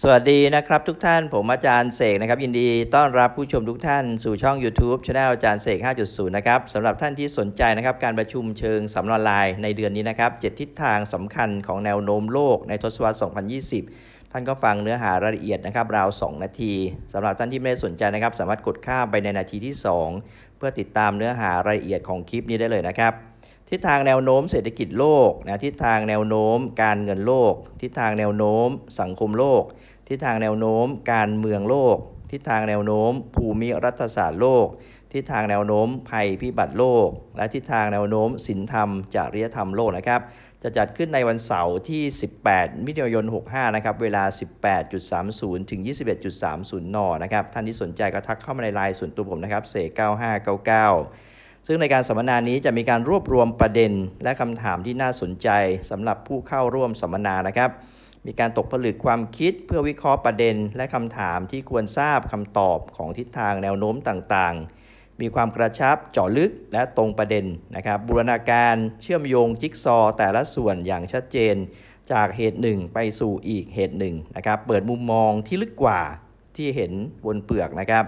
สวัสดีนะครับทุกท่านผมอาจารย์เสกนะครับ ยินดีต้อนรับผู้ชมทุกท่านสู่ช่อง YouTube ช anel อาจารย์เสก5.0 นะครับสำหรับท่านที่สนใจนะครับการประชุมเชิงสำนันลายในเดือนนี้นะครับ7ทิศทางสำคัญของแนวโน้มโลกในทศวรรษ2020 ท่านก็ฟังเนื้อหารายละเอียดนะครับราว 2 นาทีสำหรับท่านที่ไม่ได้สนใจนะครับสามารถกดข้ามไปในนาทีที่ 2 เพื่อติดตามเนื้อหารายละเอียดของคลิปนี้ได้เลยนะครับทิศทางแนวโน้มเศรษฐกิจโลกนะทิศทางแนวโน้มการเงินโลก ทิศทางแนวโน้มสังคมโลกทิศทางแนวโน้มการเมืองโลกทิศทางแนวโน้มภูมิรัฐศาสตร์โลกทิศทางแนวโน้มภัยพิบัติโลก และทิศทางแนวโน้มศีลธรรมจริยธรรมโลกนะครับจะจัดขึ้นในวันเสาร์ที่ 18 มิถุนายน 65 นะครับเวลา 18.30 ถึง 21.30 น นะครับท่านที่สนใจก็ทักเข้ามาในไลน์ส่วนตัวผมนะครับเส9 5 9 9ซึ่งในการสัมมนานี้จะมีการรวบรวมประเด็น และคำถามที่น่าสนใจสำหรับผู้เข้าร่วมสัมมนานะครับ มีการตกผลึกความคิดเพื่อวิเคราะห์ประเด็น และคำถามที่ควรทราบคำตอบของทิศทางแนวโน้มต่างๆ มีความกระชับเจาะลึกและตรงประเด็นนะครับ บูรณาการเชื่อมโยงจิ๊กซอแต่ละส่วนอย่างชัดเจนจากเหตุหนึ่งไปสู่อีกเหตุหนึ่งนะครับเปิดมุมมองที่ลึกกว่าที่เห็นบนเปลือกนะครับ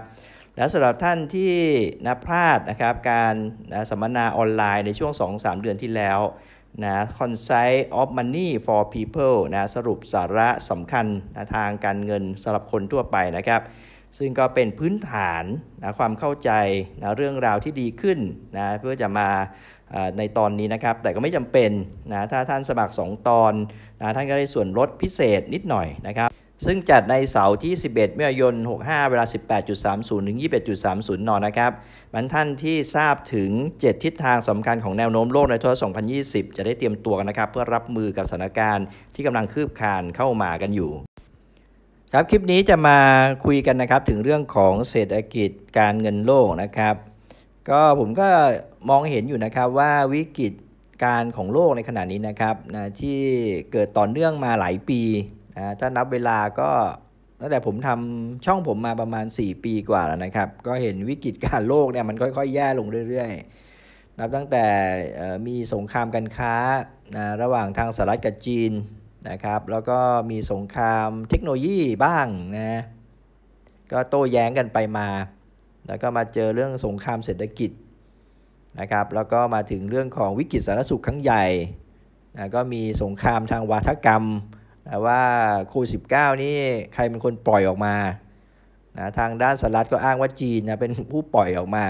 นะสำหรับท่านที่นะพลาดนะครับ การนะสัมมนาออนไลน์ในช่วง 2-3 เดือนที่แล้วนะ c o n c i อ e of Money for People นะสรุปสาระสำคัญนะทางการเงินสำหรับคนทั่วไปนะครับ ซึ่งก็เป็นพื้นฐานนะความเข้าใจนะเรื่องราวที่ดีขึ้นนะเพื่อจะมาในตอนนี้นะครับ แต่ก็ไม่จำเป็นนะถ้าท่านสมัคร 2 ตอนนะท่านก็ได้ส่วนลดพิเศษนิดหน่อยนะครับซึ่งจัดในเสาร์ที่ 11มิถุนายน 65 เวลา 18.30 ถึง 21.30 นนะครับมันท่านที่ทราบถึง 7 ทิศทางสำคัญของแนวโน้มโลกในทศวรรษ2020 จะได้เตรียมตัวกันนะครับ เพื่อรับมือกับสถานการณ์ที่กำลังคืบคานเข้ามากันอยู่ ครับคลิปนี้จะมาคุยกันนะครับ ถึงเรื่องของเศรษฐกิจการเงินโลกนะครับ ก็ผมก็มองเห็นอยู่นะครับว่าวิกฤตการของโลกในขณะนี้นะครับนะที่เกิดต่อเนื่องมาหลายปีนะถ้านับเวลาก็ตั้งแต่ผมทำช่องผมมาประมาณ 4 ปีกว่าแล้วนะครับก็เห็นวิกฤตการโลกเนี่ยมันค่อยๆแย่ลงเรื่อยๆนับตั้งแต่มีสงครามการค้านะระหว่างทางสหรัฐกับจีนนะครับ แล้วก็มีสงครามเทคโนโลยีบ้างนะก็โต้แย้งกันไปมา แล้วก็มาเจอเรื่องสงครามเศรษฐกิจนะครับ แล้วก็มาถึงเรื่องของวิกฤตสารสุขครั้งใหญ่นะก็มีสงครามทางวาทกรรมนะว่าโควิดสินี่ใครเป็นคนปล่อยออกมานะทางด้านสหรัฐก็อ้างว่าจีนนะเป็นผู้ปล่อยออกมา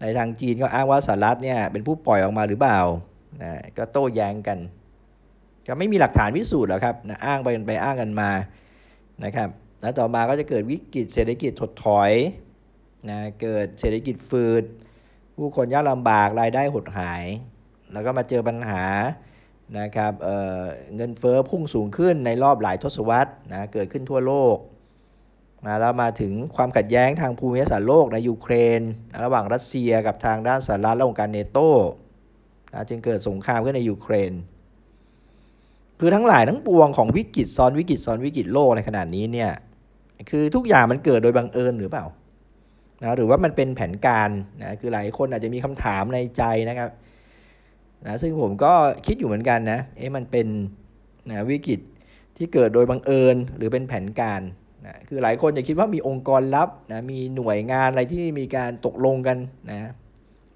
ในทางจีนก็อ้างว่าสหรัฐเนี่ยเป็นผู้ปล่อยออกมาหรือเปล่านะก็โต้แย้งกัน ก็ไม่มีหลักฐานพิสูจน์หรอกครับนะอ้างไปไปอ้างกันมานะครับ แล้วต่อมาก็จะเกิดวิกฤตเศรษฐกิจถดถอยนะเกิดเศรษฐกิจฟืดผู้คนยากลำบากรายได้หดหาย แล้วก็มาเจอปัญหานะครับเเงินเฟอ้อพุ่งสูงขึ้นในรอบหลายทศวรรษนะ เกิดขึ้นทั่วโลกนะแล้วมาถึงความขัดแย้งทางภูมิศาสตร์โลกในยูเครนนะระหว่างรัสเซียกับทางด้านสหรัฐและองค์การเนโตนะจึงเกิดสงครามขึ้นในยูเครน คือทั้งหลาย ทั้งปวงของวิกฤตซ้อนวิกฤตซ้อนวิกฤตโลกในขนาดนี้เนี่ยคือทุกอย่างมันเกิดโดยบังเอิญหรือเปล่านะหรือว่ามันเป็นแผนการนะคือหลายคนอาจจะมีคำถามในใจนะครับนะซึ่งผมก็คิดอยู่เหมือนกันนะเอ๊ะมันเป็นนะวิกฤตที่เกิดโดยบังเอิญหรือเป็นแผนการนะคือหลายคนจะคิดว่ามีองค์กรลับนะมีหน่วยงานอะไรที่มีการตกลงกันนะ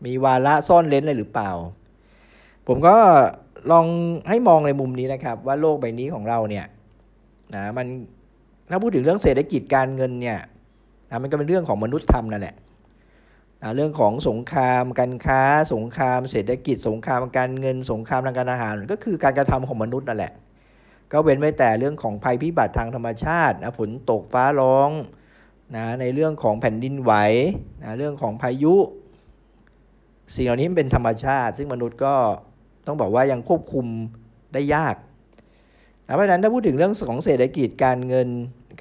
มีวาระซ่อนเล้นอะไรหรือเปล่า ผมก็ลองให้มองในมุมนี้นะครับว่าโลกใบนี้ของเราเนี่ยนะมัน ถ้าพูดถึงเรื่องเศรษฐกิจการเงินเนี่ยนะมันก็เป็นเรื่องของมนุษย์ทำนั่นแหละนะเรื่องของสงครามการค้าสงคราม เศรษฐกิจ สงครามการเงินสงครามทางการอาหาร ก็คือการกระทำของมนุษย์นั่นแหละ ก็เว้นไว้แต่เรื่องของภัยพิบัติทางธรรมชาตินะฝนตกฟ้าร้องนะในเรื่องของแผ่นดินไหวนะเรื่องของพายุสิ่งเหล่านี้เป็นธรรมชาติ ซึ่งมนุษย์ก็ต้องบอกว่ายังควบคุมได้ยากเพราะฉะนั้นถ้าพูดถึงเรื่องของเศรษฐกิจการเงิน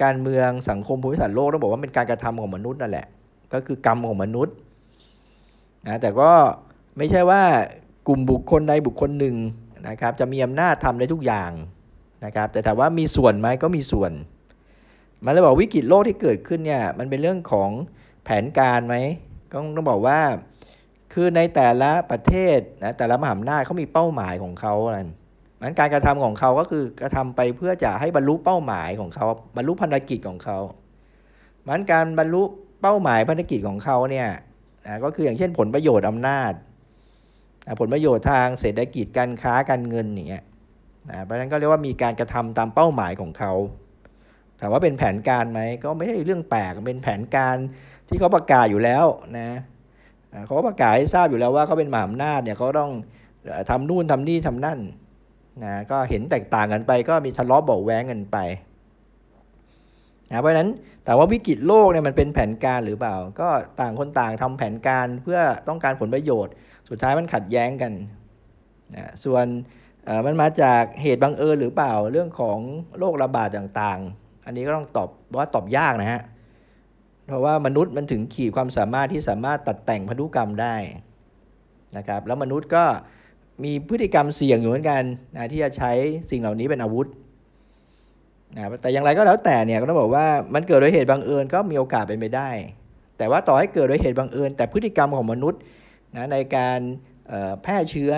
การเมืองสังคมภูมิศาสตร์โลกต้องบอกว่าเป็นการกระทำของมนุษย์นั่นแหละ ก็คือ กรรมของมนุษย์นะแต่ก็ไม่ใช่ว่ากลุ่มบุคคลใดบุคคลหนึ่งนะครับจะมีอำนาจทำได้ทุกอย่างนะครับแต่ถามว่ามีส่วนไหมก็มีส่วน มันเลยบอกวิกฤตโลกที่เกิดขึ้นเนี่ยมันเป็นเรื่องของแผนการไหมก็ต้องบอกว่าคือในแต่ละประเทศนะแต่ละมหาอำนาจเขามีเป้าหมายของเขาอะไรมันการกระทำของเขาก็คือ กระทำไปเพื่อจะให้บรรลุเป้าหมายของเขาบรรลุภารกิจของเขามันการบรรลุเป้าหมายภารกิจของเขาเนี่ยนะก็คืออย่างเช่นผลประโยชน์อำนาจนะผลประโยชน์ทางเศรษฐกิจการค้าการเงินอย่างเงี้ยนะเพราะฉะนั้นก็เรียกว่ามีการกระทำตามเป้าหมายของเขาถามว่าเป็นแผนการไหมก็ไม่ใช่เรื่องแปลกเป็นแผนการที่เขาประกาศอยู่แล้วนะเขาประกาศให้ทราบอยู่แล้วว่าเขาเป็นมหาอำนาจเนี่ยเขาต้องทำนู่นทำนี่ทำนั่นนะก็เห็นแตกต่างกันไปก็มีทะเลาะเบาแว้งกันไปนะเพราะนั้นแต่ว่าวิกฤตโลกเนี่ยมันเป็นแผนการหรือเปล่า ก็ต่างคนต่างทำแผนการเพื่อต้องการผลประโยชน์ สุดท้ายมันขัดแย้งกันนะส่วนมันมาจากเหตุบังเอิญหรือเปล่าเรื่องของโรคระบาดต่างๆ อันนี้ก็ต้องตอบว่าตอบยากนะฮะเพราะว่ามนุษย์มันถึงขีดความสามารถที่สามารถตัดแต่งพันธุกรรมได้นะครับแล้วมนุษย์ก็มีพฤติกรรมเสี่ยงอยู่เหมือนกันนะที่จะใช้สิ่งเหล่านี้เป็นอาวุธนะครับแต่อย่างไรก็แล้วแต่เนี่ยก็ต้องบอกว่ามันเกิดโดยเหตุบังเอิญก็มีโอกาสเป็นไปได้ แต่ว่าต่อให้เกิดโดยเหตุบังเอิญ แต่พฤติกรรมของมนุษย์นะในการแพร่เชื้อ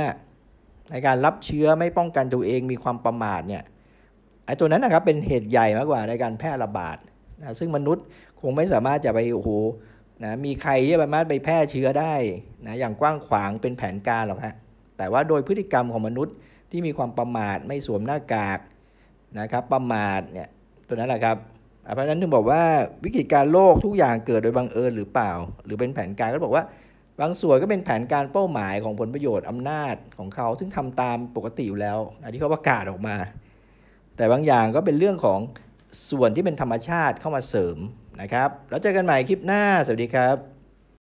ในการรับเชื้อไม่ป้องกันตัวเองมีความประมาทเนี่ยไอ้ตัวนั้นนะครับเป็นเหตุใหญ่มากกว่าในการแพร่ระบาดนะซึ่งมนุษย์คงไม่สามารถจะไปโอ้โหนะมีใครที่สามารถไปแพร่เชื้อได้นะอย่างกว้างขวางเป็นแผนการหรอกฮะแต่ว่าโดยพฤติกรรมของมนุษย์ที่มีความประมาทไม่สวมหน้ากากนะครับประมาทเนี่ยตัวนั้นแหละครับเพราะฉะนั้นถึงบอกว่าวิกฤตการโลกทุกอย่างเกิดโดยบังเอิญหรือเปล่า หรือเป็นแผนการก็บอกว่าบางส่วนก็เป็นแผนการเป้าหมายของผลประโยชน์อำนาจของเขาซึ่งทำตามปกติอยู่แล้วอันที่เขาประกาศออกมา แต่บางอย่างก็เป็นเรื่องของส่วนที่เป็นธรรมชาติเข้ามาเสริมนะครับแล้วเจอกันใหม่คลิปหน้าสวัสดีครับ